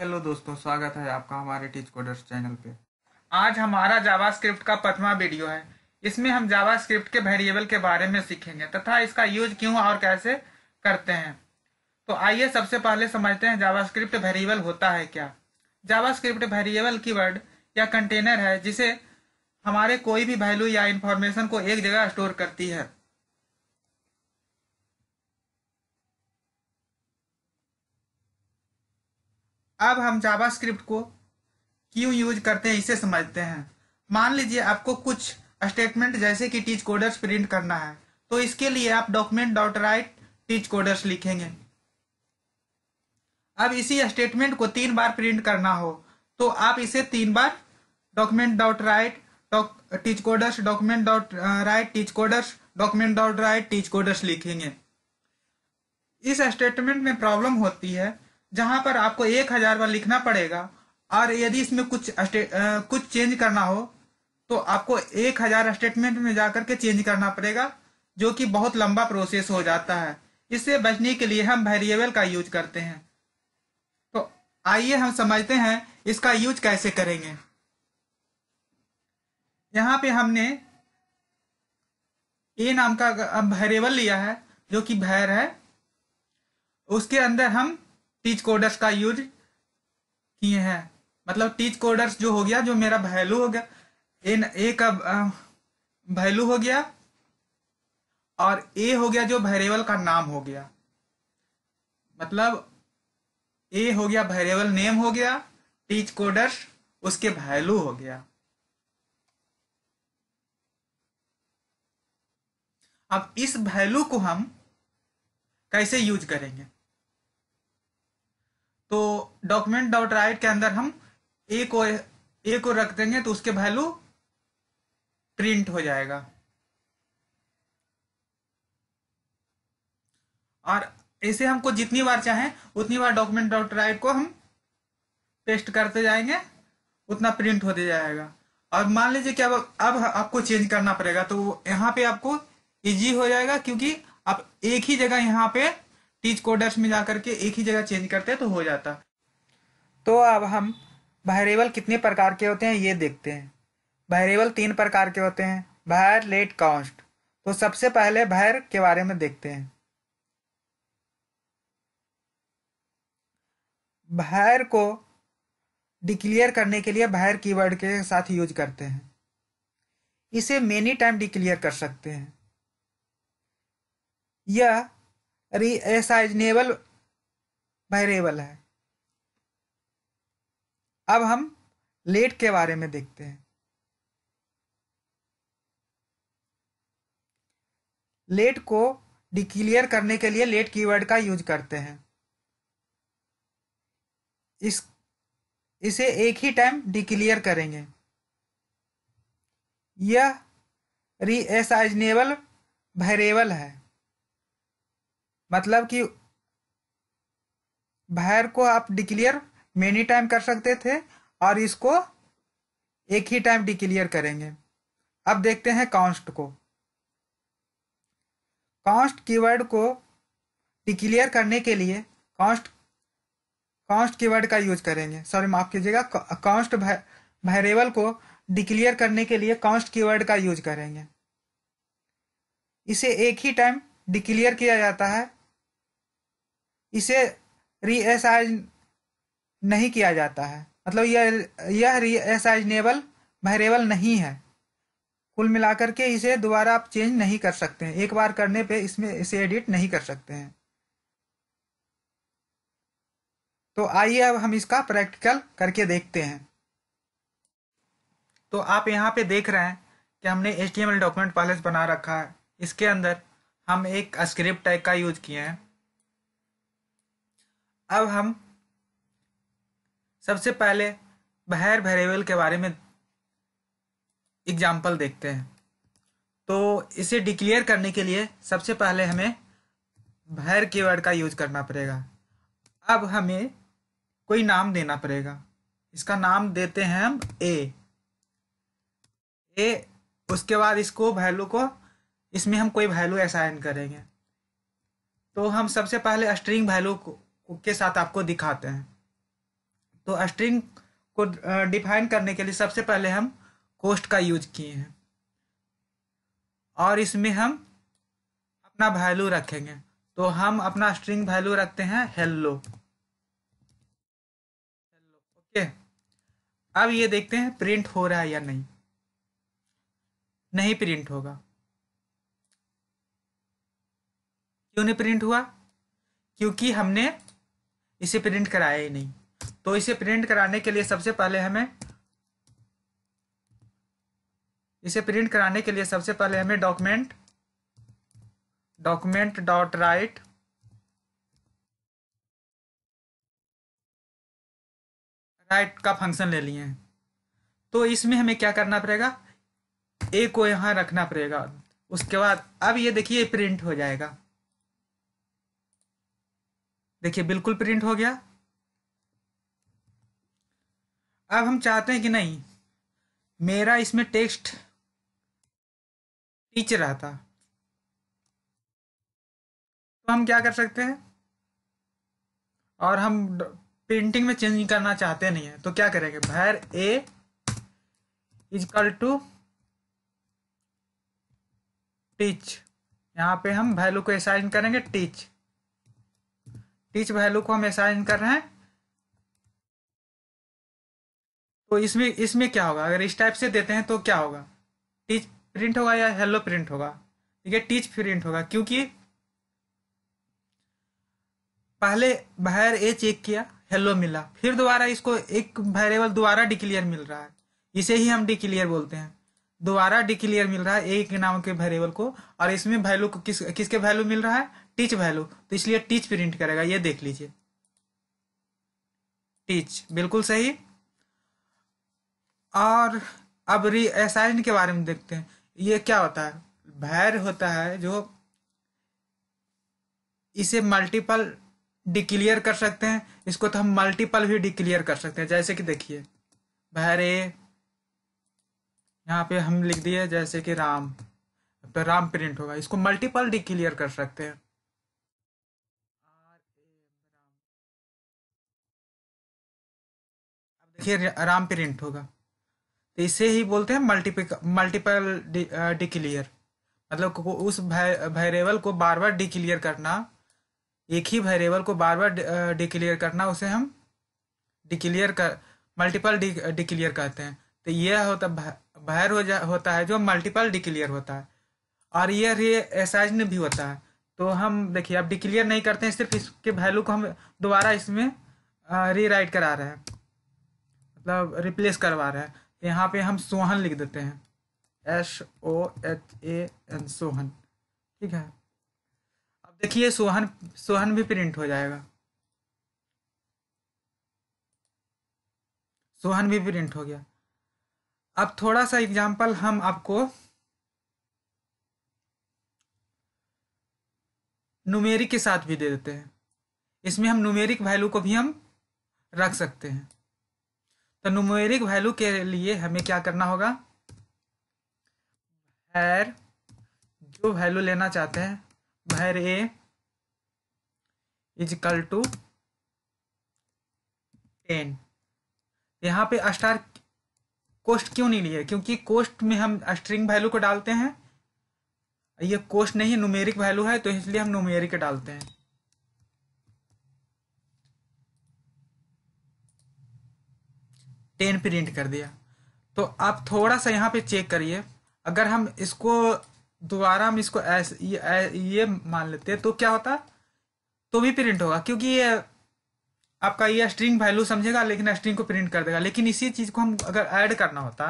Hello दोस्तों स्वागत है आपका हमारे टीच कोडर्स चैनल पे आज हमारा जावास्क्रिप्ट का पचवा वीडियो है इसमें हम जावास्क्रिप्ट के वेरिएबल के बारे में सीखेंगे तथा इसका यूज क्यों और कैसे करते हैं तो आइए सबसे पहले समझते हैं जावास्क्रिप्ट वेरिएबल होता है क्या जावास्क्रिप्ट वेरिएबल कीवर्ड या कंटेनर है जिसे हमारे कोई भी वैल्यू या इन्फॉर्मेशन को एक जगह स्टोर करती है अब हम जावास्क्रिप्ट को क्यों यूज करते हैं इसे समझते हैं मान लीजिए आपको कुछ स्टेटमेंट जैसे कि टीच कोडर्स प्रिंट करना है तो इसके लिए आप document dot write teach coders लिखेंगे अब इसी स्टेटमेंट को तीन बार प्रिंट करना हो तो आप इसे तीन बार document dot write teach coders document dot write teach coders document dot write teach coders लिखेंगे इस स्टेटमेंट में प्रॉब्लम होती है जहां पर आपको एक हजार बार लिखना पड़ेगा और यदि इसमें कुछ आ, कुछ चेंज करना हो तो आपको एक हजार स्टेटमेंट में जाकर के चेंज करना पड़ेगा जो कि बहुत लंबा प्रोसेस हो जाता है इससे बचने के लिए हम वेरिएबल का यूज करते हैं तो आइए हम समझते हैं इसका यूज कैसे करेंगे यहाँ पे हमने ए नाम का वेरिएबल लिया है जो कि भैर है उसके अंदर हम टीच कोडर्स का यूज किए हैं मतलब टीच कोडर्स जो हो गया जो मेरा वैल्यू हो गया एन ए का वैल्यू हो गया और ए हो गया जो वेरिएबल का नाम हो गया मतलब ए हो गया वेरिएबल नेम हो गया टीच कोडर्स उसके वैल्यू हो गया अब इस वैल्यू को हम कैसे यूज करेंगे तो डॉक्यूमेंट डॉट राइट के अंदर हम ए को ए को रख देंगे तो उसके वैल्यू प्रिंट हो जाएगा और ऐसे हमको जितनी बार चाहें उतनी बार डॉक्यूमेंट डॉट राइट को हम पेस्ट करते जाएंगे उतना प्रिंट होते जाएगा और मान लीजिए कि अब अब आपको चेंज करना पड़ेगा तो यहाँ पे आपको इजी हो जाएगा क्योंकि आप एक ही जगह यहाँ पे टीच कोडर्स में जा करके एक ही जगह चेंज करते तो हो जाता तो अब हम वेरिएबल कितने प्रकार के होते हैं ये देखते हैं वेरिएबल तीन प्रकार के होते हैं भैर लेट कास्ट तो सबसे पहले भैर के बारे में देखते हैं भैर को डिक्लेयर करने के लिए भैर कीवर्ड के साथ यूज करते हैं इसे मेनी टाइम डिक्लेयर कर सकते हैं यह रिसाइजनेबल वेरिएबल है अब हम लेट के बारे में देखते हैं लेट को डिक्लियर करने के लिए लेट कीवर्ड का यूज करते हैं इस इसे एक ही टाइम डिक्लियर करेंगे यह रीएसाइजनेबल वेरिएबल है मतलब कि भैर को आप डिक्लियर मेनी टाइम कर सकते थे और इसको एक ही टाइम डिक्लियर करेंगे अब देखते हैं कॉन्स्ट को कांस्ट कीवर्ड को डिक्लियर करने के लिए कांस्ट कांस्ट कीवर्ड का यूज करेंगे सॉरी माफ कीजिएगा कॉन्स्ट वेरिएबल को डिक्लियर करने के लिए कांस्ट कीवर्ड का यूज करेंगे इसे एक ही टाइम डिक्लियर किया जाता है इसे रीएसाइज नहीं किया जाता है मतलब यह यह रीएसाइजनेबल वेरिएबल नहीं है कुल मिलाकर के इसे दोबारा आप चेंज नहीं कर सकते हैं एक बार करने पे इसमें इसे एडिट नहीं कर सकते हैं तो आइए अब हम इसका प्रैक्टिकल करके देखते हैं तो आप यहाँ पे देख रहे हैं कि हमने एच डॉक्यूमेंट पहले बना रखा है इसके अंदर हम एक स्क्रिप्ट टाइप का यूज किए हैं अब हम सबसे पहले बहर वेरिएबल के बारे में एग्जाम्पल देखते हैं तो इसे डिक्लेयर करने के लिए सबसे पहले हमें भैर कीवर्ड का यूज करना पड़ेगा अब हमें कोई नाम देना पड़ेगा इसका नाम देते हैं हम ए ए उसके बाद इसको वैल्यू को इसमें हम कोई वैल्यू असाइन करेंगे तो हम सबसे पहले स्ट्रिंग वैल्यू को के साथ आपको दिखाते हैं तो स्ट्रिंग को डिफाइन करने के लिए सबसे पहले हम कोस्ट का यूज किए हैं और इसमें हम अपना वैल्यू रखेंगे तो हम अपना स्ट्रिंग वैल्यू रखते हैं हेलो हेलो ओके अब ये देखते हैं प्रिंट हो रहा है या नहीं नहीं प्रिंट होगा क्यों नहीं प्रिंट हुआ क्योंकि हमने इसे प्रिंट कराया ही नहीं तो इसे प्रिंट कराने के लिए सबसे पहले हमें इसे प्रिंट कराने के लिए सबसे पहले हमें document document dot write write का फंक्शन ले लिए हैं तो इसमें हमें क्या करना पड़ेगा ए को यहां रखना पड़ेगा उसके बाद अब ये देखिए प्रिंट हो जाएगा देखिए बिल्कुल प्रिंट हो गया अब हम चाहते हैं कि नहीं मेरा इसमें टेक्स्ट टीचर आता तो हम क्या कर सकते हैं और हम प्रिंटिंग में चेंज करना चाहते नहीं है तो क्या करेंगे भैर ए इजकल टू टीच यहाँ पे हम वैल्यू को असाइन करेंगे टीच टीच वैल्यू को हम असाइन कर रहे हैं तो इसमें इसमें क्या होगा अगर इस टाइप से देते हैं तो क्या होगा टीच प्रिंट होगा या हेलो प्रिंट होगा ठीक है टीच प्रिंट होगा क्योंकि पहले बाहर ए चेक किया हेलो मिला फिर दोबारा इसको एक वेरिएबल दोबारा डिक्लेयर मिल रहा है इसे ही हम डिक्लेयर बोलते हैं दोबारा डिक्लेयर मिल रहा है एक नाम के वेरिएबल को और इसमें वैल्यू को किस किसके वैल्यू मिल रहा है टीच वैल्यू तो इसलिए टीच प्रिंट करेगा ये देख लीजिए टीच बिल्कुल सही और अब री एसाइन के बारे में देखते हैं ये क्या होता है भैर होता है जो इसे मल्टीपल डिक्लियर कर सकते हैं इसको तो हम मल्टीपल भी डिक्लियर कर सकते हैं जैसे कि देखिए भैर ए यहाँ पे हम लिख दिए जैसे कि राम तो राम प्रिंट होगा इसको मल्टीपल डिक्लियर कर सकते हैं फिर आराम प्रिंट होगा तो इसे ही बोलते हैं मल्टीपिक मल्टीपल डिक्लियर मतलब उस वेरिएबल को बार बार डिक्लियर करना एक ही वेरिएबल को बार बार डिक्लियर करना उसे हम डिक्लियर कर मल्टीपल डिक्लियर कहते हैं तो यह होता भैर हो जा होता है जो मल्टीपल डिक्लियर होता है और यह एसाइजन भी होता है तो हम देखिए अब डिक्लियर नहीं करते हैं सिर्फ इसके वैल्यू को हम दोबारा इसमें रीराइट करा रहे हैं मतलब रिप्लेस करवा रहा है यहाँ पे हम सोहन लिख देते हैं S O H A N Sohan ठीक है अब देखिए सोहन सोहन भी प्रिंट हो जाएगा सोहन भी प्रिंट हो गया अब थोड़ा सा एग्जाम्पल हम आपको नुमेरिक के साथ भी दे देते हैं इसमें हम नुमेरिक वैल्यू को भी हम रख सकते हैं तो नुमेरिक वैल्यू के लिए हमें क्या करना होगा भैर जो वैल्यू लेना चाहते हैं var A is equal to ten यहाँ पे स्टार कोस्ट क्यों नहीं लिए क्योंकि कोस्ट में हम स्ट्रिंग वैल्यू को डालते हैं ये कोस्ट नहीं नुमेरिक वैल्यू है तो इसलिए हम नुमेरिक डालते हैं टेन प्रिंट कर दिया तो आप थोड़ा सा यहाँ पे चेक करिए अगर हम इसको दोबारा हम इसको ऐस, ये, ये मान लेते तो क्या होता तो भी प्रिंट होगा क्योंकि ये आपका ये स्ट्रिंग वैल्यू समझेगा लेकिन स्ट्रिंग को प्रिंट कर देगा लेकिन इसी चीज को हम अगर ऐड करना होता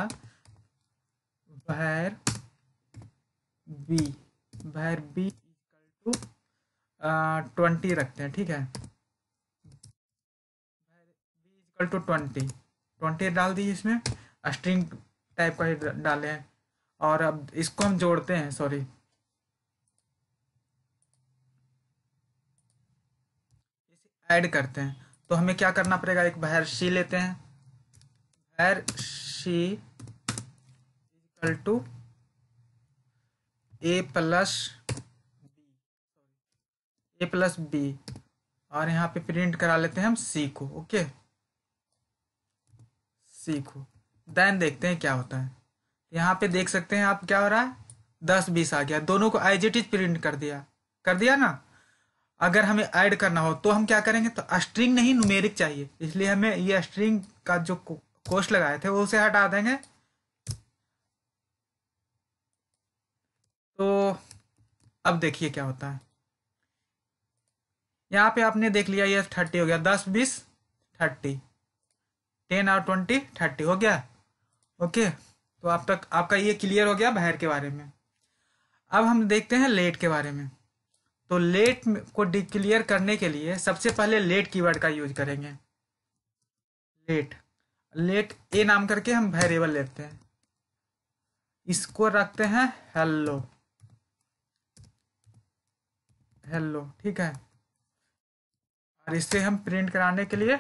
वैर बी वैर बी इक्वल टू ट्वेंटी रखते हैं ठीक है B equal to twenty twenty डाल दीजिए इसमें स्ट्रिंग टाइप का ही डाले हैं और अब इसको हम जोड़ते हैं सॉरी ऐड करते हैं तो हमें क्या करना पड़ेगा एक भैर सी लेते हैं var C equal to A plus B A plus B और यहाँ पे प्रिंट करा लेते हैं हम सी को ओके okay? सीखो देन देखते हैं क्या होता है यहाँ पे देख सकते हैं आप क्या हो रहा है दस बीस आ गया दोनों को एज प्रिंट कर दिया कर दिया ना अगर हमें ऐड करना हो तो हम क्या करेंगे तो स्ट्रिंग नहीं नुमेरिक चाहिए इसलिए हमें ये स्ट्रिंग का जो कोश लगाए थे वो उसे हटा देंगे तो अब देखिए क्या होता है यहाँ पे आपने देख लिया ये थर्टी हो गया दस बीस थर्टी टेन और ट्वेंटी थर्टी हो गया ओके तो आप तक आपका ये क्लियर हो गया बाहर के बारे में अब हम देखते हैं लेट के बारे में तो लेट को डिक्लियर करने के लिए सबसे पहले लेट कीवर्ड का यूज करेंगे लेट लेट ए नाम करके हम वेरिएबल लेते हैं इसको रखते हैं हेलो हेलो ठीक है और इससे हम प्रिंट कराने के लिए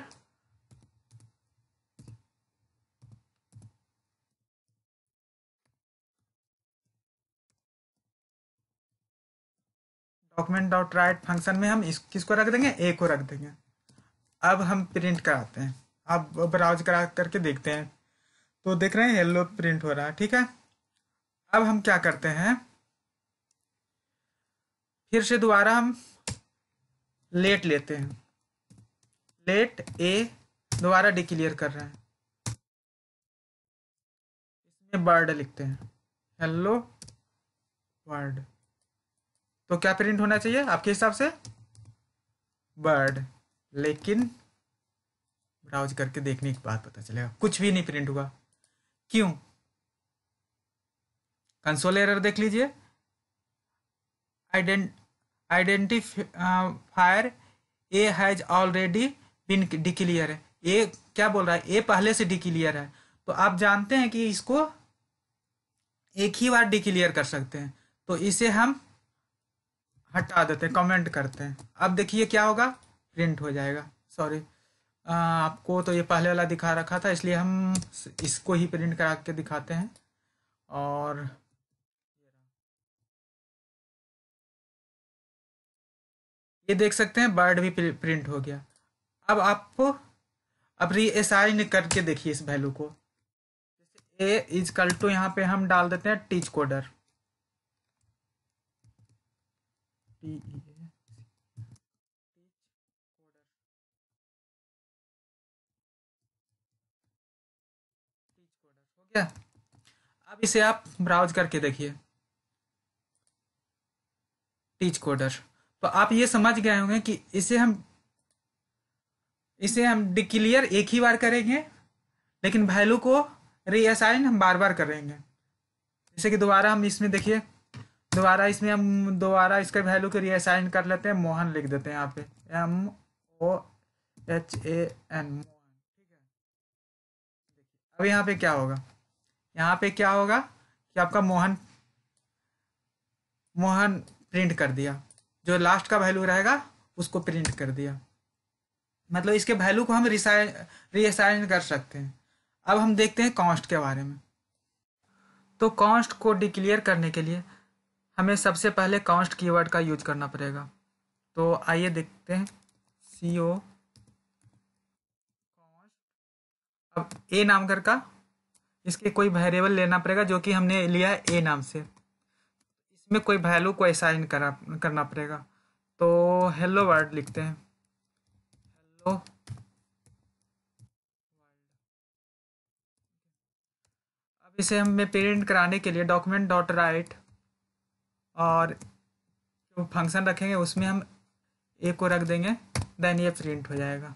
डॉक्यूमेंट डॉट राइट फंक्शन में हम इस किसको रख देंगे ए को रख देंगे अब हम प्रिंट कराते हैं अब ब्राउज करा करके देखते हैं तो देख रहे हैं येलो प्रिंट हो रहा है ठीक है अब हम क्या करते हैं फिर से दोबारा हम लेट लेते हैं लेट ए दोबारा डिक्लियर कर रहे हैं इसमें वर्ड लिखते हैं हेलो वर्ड तो क्या प्रिंट होना चाहिए आपके हिसाब से बर्ड लेकिन ब्राउज करके देखने के बाद पता चलेगा कुछ भी नहीं प्रिंट हुआ क्यों कंसोल एरर देख लीजिए identifier A has already been declared है ए क्या बोल रहा है ए पहले से डिक्लियर है तो आप जानते हैं कि इसको एक ही बार डिक्लियर कर सकते हैं तो इसे हम हटा देते हैं कमेंट करते हैं अब देखिए क्या होगा प्रिंट हो जाएगा सॉरी आपको तो ये पहले वाला दिखा रखा था इसलिए हम इसको ही प्रिंट करा के दिखाते हैं और ये देख सकते हैं बर्ड भी प्रिंट हो गया अब आपको अब रीअसाइन एस आई करके देखिए इस वैल्यू को ए इज कल टू यहाँ पे हम डाल देते हैं टीच कोडर गया अब इसे आप ब्राउज करके देखिए टीच कोडर तो आप ये समझ गए होंगे कि इसे हम इसे हम डिक्लियर एक ही बार करेंगे लेकिन वैल्यू को रीअसाइन हम बार बार करेंगे जैसे कि दोबारा हम इसमें देखिए दोबारा इसमें हम दोबारा इसका वैल्यू को रीअसाइन कर लेते हैं मोहन लिख देते हैं यहाँ पे M O H A N Mohan ठीक है अब यहाँ पे क्या होगा यहाँ पे क्या होगा कि आपका मोहन मोहन प्रिंट कर दिया जो लास्ट का वैल्यू रहेगा उसको प्रिंट कर दिया मतलब इसके वैल्यू को हम रिसाइन रीअसाइन कर सकते हैं अब हम देखते हैं कॉस्ट के बारे में तो कॉस्ट को डिक्लेयर करने के लिए हमें सबसे पहले की कीवर्ड का यूज करना पड़ेगा तो आइए देखते हैं सी ओ अब ए नाम कर का इसके कोई वेरिएबल लेना पड़ेगा जो कि हमने लिया है ए नाम से इसमें कोई वैल्यू को असाइन करा करना पड़ेगा तो हेलो वर्ड लिखते हैं हेलो अब इसे हमें प्रिंट कराने के लिए डॉक्यूमेंट डॉट राइट और जो फंक्शन रखेंगे उसमें हम ए को रख देंगे देन ये प्रिंट हो जाएगा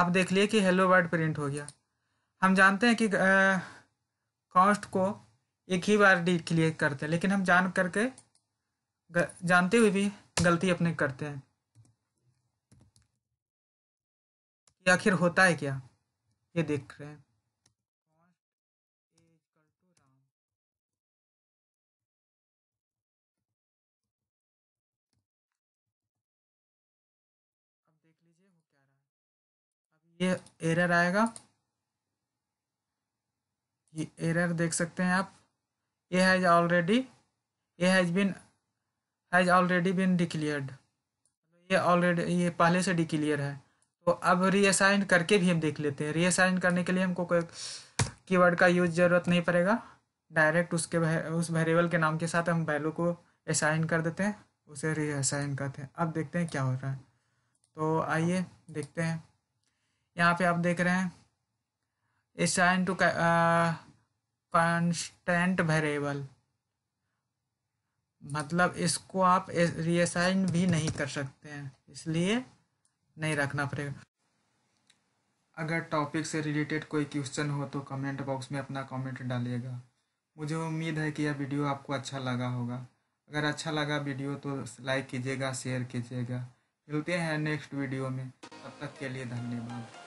आप देख लिए कि हेलो वर्ड प्रिंट हो गया हम जानते हैं कि कॉस्ट को एक ही बार डी क्लियर करते हैं लेकिन हम जान करके जानते हुए भी गलती अपने करते हैं आखिर होता है क्या ये देख रहे हैं ये एरर आएगा ये एरर देख सकते हैं आप ये हैज ऑलरेडी ये has been has already been declared ये ऑलरेडी ये पहले से डिक्लियर है तो अब रीअसाइन करके भी हम देख लेते हैं रीअसाइन करने के लिए हमको कोई कीवर्ड का यूज ज़रूरत नहीं पड़ेगा डायरेक्ट उसके उस वेरिएबल के नाम के साथ हम वैल्यू को असाइन कर देते हैं उसे रीअसाइन करते हैं अब देखते हैं क्या हो रहा है तो आइए देखते हैं यहाँ पे आप देख रहे हैं असाइन टू कॉन्स्टेंट वेरिएबल मतलब इसको आप रीअसाइन भी नहीं कर सकते हैं इसलिए नहीं रखना पड़ेगा अगर टॉपिक से रिलेटेड कोई क्वेश्चन हो तो कमेंट बॉक्स में अपना कमेंट डालिएगा मुझे उम्मीद है कि यह वीडियो आपको अच्छा लगा होगा अगर अच्छा लगा वीडियो तो लाइक कीजिएगा शेयर कीजिएगा मिलते हैं नेक्स्ट वीडियो में तब तक के लिए धन्यवाद